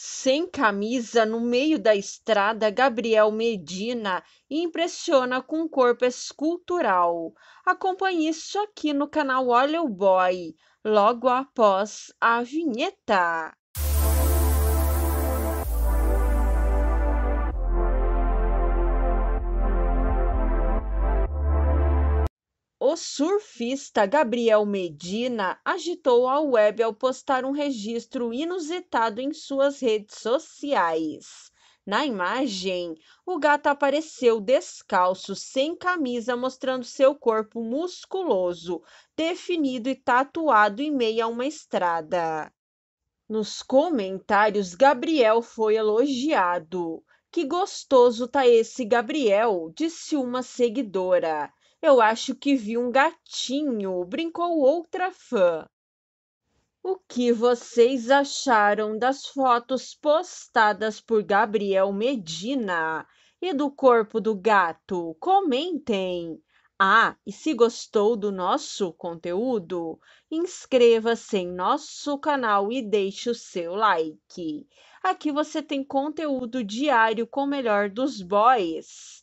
Sem camisa, no meio da estrada, Gabriel Medina impressiona com um corpo escultural. Acompanhe isso aqui no canal Olha o Boy, logo após a vinheta. O surfista Gabriel Medina agitou a web ao postar um registro inusitado em suas redes sociais. Na imagem, o gato apareceu descalço, sem camisa, mostrando seu corpo musculoso, definido e tatuado em meio a uma estrada. Nos comentários, Gabriel foi elogiado. Que gostoso tá esse Gabriel, disse uma seguidora. Eu acho que vi um gatinho, brincou outra fã. O que vocês acharam das fotos postadas por Gabriel Medina e do corpo do gato? Comentem! Ah, e se gostou do nosso conteúdo, inscreva-se em nosso canal e deixe o seu like. Aqui você tem conteúdo diário com o melhor dos boys.